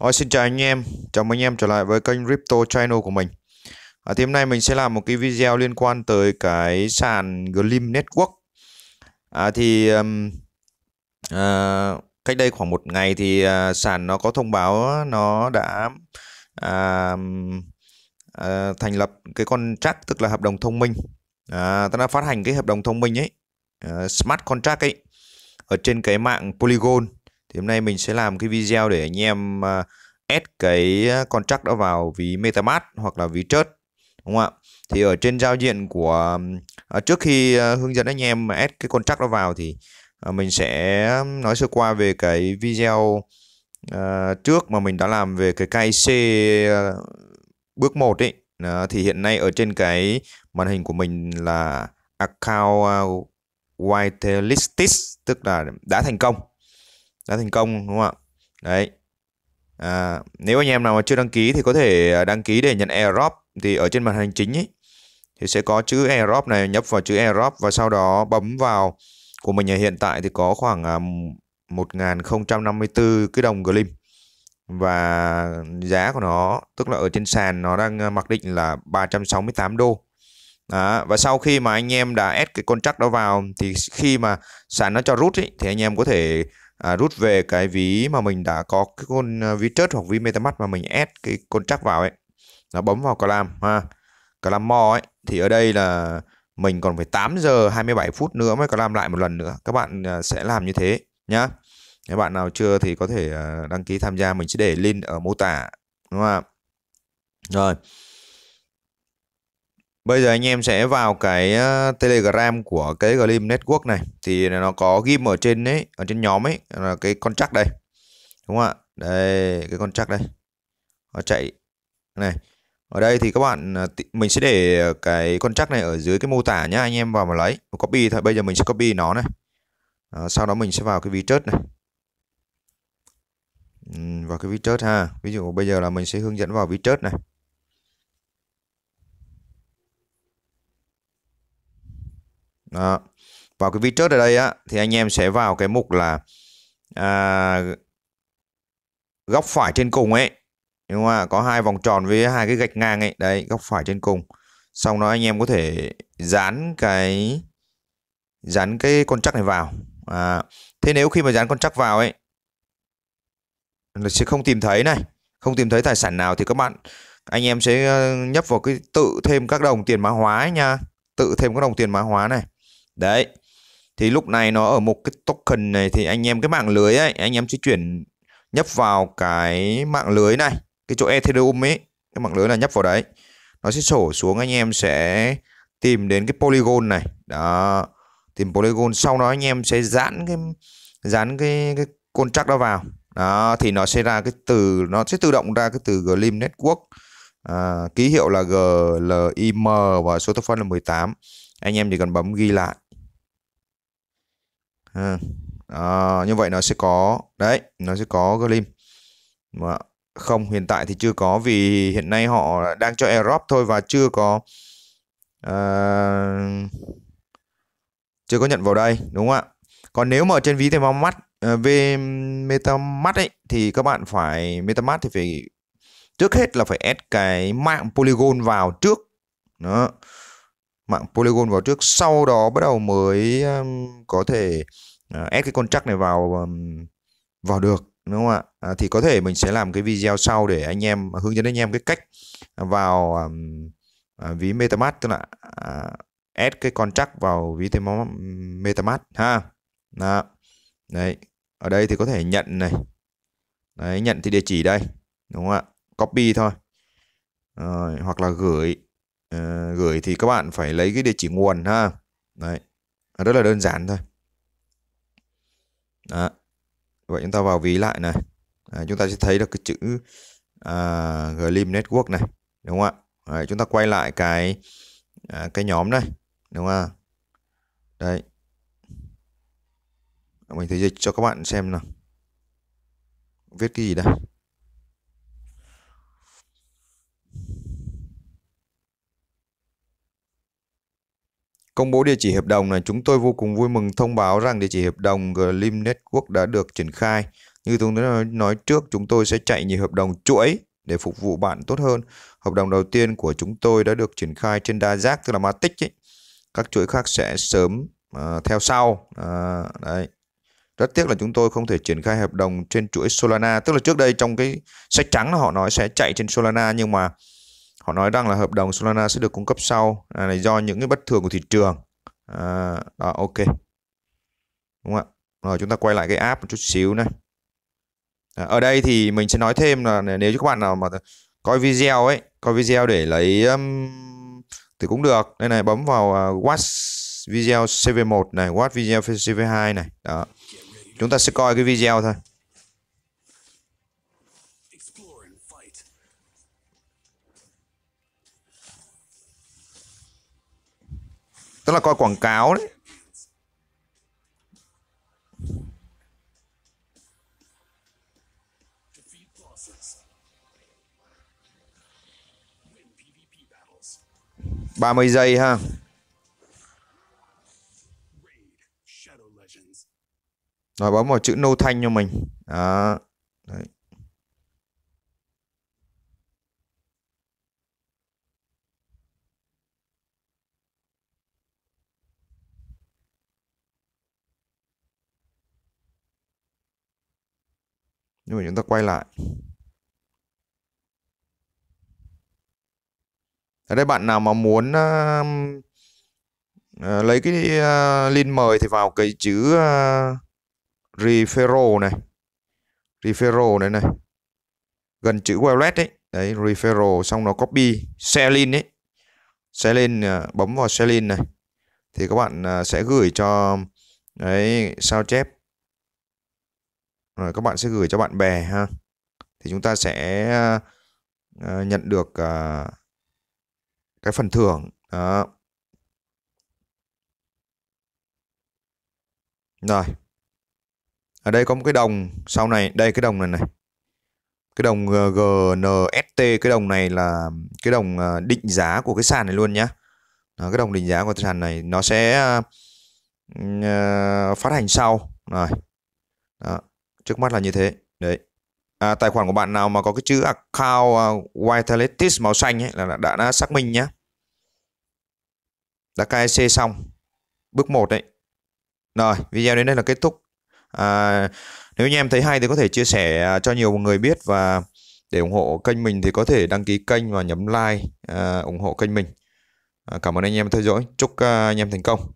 Rồi, xin chào anh em, chào mừng anh em trở lại với kênh Crypto Channel của mình à, Thì hôm nay mình sẽ làm một cái video liên quan tới cái sàn Glim Network à, Thì um, à, cách đây khoảng một ngày thì à, sàn nó có thông báo nó đã à, à, thành lập cái contract tức là hợp đồng thông minh à, Tức là phát hành cái hợp đồng thông minh ấy, à, smart contract ấy ở trên cái mạng Polygon thì hôm nay mình sẽ làm cái video để anh em à, add cái à, contract đó vào ví MetaMask hoặc là ví trớt đúng không ạ thì ở trên giao diện của à, trước khi hướng dẫn anh em add cái contract đó vào thì mình sẽ nói sơ qua về cái video trước mà mình đã làm về cái KIC bước 1 ấy à, thì hiện nay ở trên cái màn hình của mình là account whitelisted tức là đã thành công đã thành công đúng không ạ đấy à, nếu anh em nào mà chưa đăng ký thì có thể à, đăng ký để nhận airdrop thì ở trên màn hình chính ấy, thì sẽ có chữ airdrop này nhấp vào chữ airdrop và sau đó bấm vào của mình hiện tại thì có khoảng 1054 à, cái đồng glim và giá của nó tức là ở trên sàn nó đang à, mặc định là 368 đô đó, và sau khi mà anh em đã ép cái contract đó vào thì khi mà sàn nó cho rút ý, thì anh em có thể à, rút về cái ví mà mình đã có cái con à, ví trớt hoặc ví metamask mà mình add cái con chắc vào ấy nó bấm vào column ha column mo ấy thì ở đây là mình còn phải 8 giờ 27 phút nữa mới có làm lại một lần nữa các bạn à, sẽ làm như thế nhá các bạn nào chưa thì có thể à, đăng ký tham gia mình sẽ để link ở mô tả đúng không ạ rồi Bây giờ anh em sẽ vào cái ờ, Telegram của cái Glim Network này thì nó có ghim ở trên ấy, ở trên nhóm ấy là cái contract đây. Đúng không ạ? Đây, cái contract đây. Nó chạy này. Ở đây thì các bạn ờ, mình sẽ để cái contract này ở dưới cái mô tả nhá anh em vào mà lấy. Copy thôi, bây giờ mình sẽ copy nó này. À, sau đó mình sẽ vào cái chớt này. Ừ, vào cái chớt ha. Ví dụ bây giờ là mình sẽ hướng dẫn vào chớt này. Đó. Vào cái vi widget ở đây á, thì anh em sẽ vào cái mục là à, góc phải trên cùng ấy. nhưng mà Có hai vòng tròn với hai cái gạch ngang ấy. Đấy, góc phải trên cùng. Xong đó anh em có thể dán cái dán cái con chắc này vào. À, thế nếu khi mà dán con chắc vào ấy là sẽ không tìm thấy này, không tìm thấy tài sản nào thì các bạn anh em sẽ ờ, nhấp vào cái tự thêm các đồng tiền mã hóa ấy nha, tự thêm các đồng tiền mã hóa này. Đấy. Thì lúc này nó ở một cái token này thì anh em cái mạng lưới ấy, anh em sẽ chuyển nhấp vào cái mạng lưới này, cái chỗ Ethereum ấy, cái mạng lưới là nhấp vào đấy. Nó sẽ sổ xuống anh em sẽ tìm đến cái polygon này. Đó. Tìm polygon sau đó anh em sẽ dán cái dán cái cái contract đó vào. Đó thì nó sẽ ra cái từ nó sẽ tự động ra cái từ Glim Network à, ký hiệu là GLIM và số token là 18. Anh em chỉ cần bấm ghi lại à, như vậy nó sẽ có đấy nó sẽ có glim mà không hiện tại thì chưa có vì hiện nay họ đang cho airdrop thôi và chưa có uh, chưa có nhận vào đây đúng không ạ còn nếu mà trên ví thì mắt về MetaMask ấy thì các bạn phải MetaMask thì phải trước hết là phải add cái mạng Polygon vào trước đó mạng Polygon vào trước sau đó bắt đầu mới có thể Ờ, ép add cái contract này vào vào được đúng không ạ à, thì có thể mình sẽ làm cái video sau để anh em hướng dẫn anh em cái cách vào um, ví MetaMask tức là ép à, add cái contract vào ví MetaMask ha đó. đấy ở đây thì có thể nhận này đấy nhận thì địa chỉ đây đúng không ạ copy thôi rồi, hoặc là gửi à, gửi thì các bạn phải lấy cái địa chỉ nguồn ha đấy rất là đơn giản thôi đó. Vậy chúng ta vào ví lại này. À, chúng ta sẽ thấy được cái chữ à, Glim Network này, đúng không ạ? Đấy, chúng ta quay lại cái à, cái nhóm này, đúng không ạ? đây Mình thử dịch cho các bạn xem nào. Viết cái gì đây? Công bố địa chỉ hợp đồng này chúng tôi vô cùng vui mừng thông báo rằng địa chỉ hợp đồng Glim Network đã được triển khai. Như chúng tôi nói trước, chúng tôi sẽ chạy nhiều hợp đồng chuỗi để phục vụ bạn tốt hơn. Hợp đồng đầu tiên của chúng tôi đã được triển khai trên đa giác tức là Matic ấy. Các chuỗi khác sẽ sớm uh, theo sau. Uh, đấy. Rất tiếc là chúng tôi không thể triển khai hợp đồng trên chuỗi Solana. Tức là trước đây trong cái sách trắng là họ nói sẽ chạy trên Solana nhưng mà Họ nói rằng là hợp đồng Solana sẽ được cung cấp sau à, là do những cái bất thường của thị trường. À, đó, ok. Đúng không ạ? Rồi chúng ta quay lại cái app một chút xíu này. À, ở đây thì mình sẽ nói thêm là nếu như các bạn nào mà coi video ấy, coi video để lấy um, thì cũng được. Đây này bấm vào uh, watch video CV1 này, watch video CV2 này. Đó. Chúng ta sẽ coi cái video thôi. tức là coi quảng cáo đấy ba mươi giây ha rồi bấm vào chữ nô no thanh cho mình đó đấy nhưng mà chúng ta quay lại ở đây bạn nào mà muốn uh, uh, lấy cái uh, ờ, link mời thì vào cái chữ uh, referral này referral này này gần chữ wallet ấy đấy referral xong nó copy share link ấy share link uh, bấm vào share link này thì các bạn uh, sẽ gửi cho đấy sao chép rồi các bạn sẽ gửi cho bạn bè ha thì chúng ta sẽ ờ, nhận được ờ, cái phần thưởng đó rồi ở đây có một cái đồng sau này đây cái đồng này này cái đồng ờ, GNST cái đồng này là cái đồng định giá của cái sàn này luôn nhá đó, cái đồng định giá của cái sàn này nó sẽ phát hành sau rồi đó Trước mắt là như thế. Đấy. À, tài khoản của bạn nào mà có cái chữ account uh, à, wireless màu xanh ấy là đã, đã, đã xác minh nhé. Đã kyc xong. Bước 1 đấy. Rồi, video đến đây là kết thúc. À, nếu như em thấy hay thì có thể chia sẻ à, cho nhiều người biết và để ủng hộ kênh mình thì có thể đăng ký kênh và nhấm like à, ủng hộ kênh mình. À, cảm ơn anh em theo dõi. Chúc à, anh em thành công.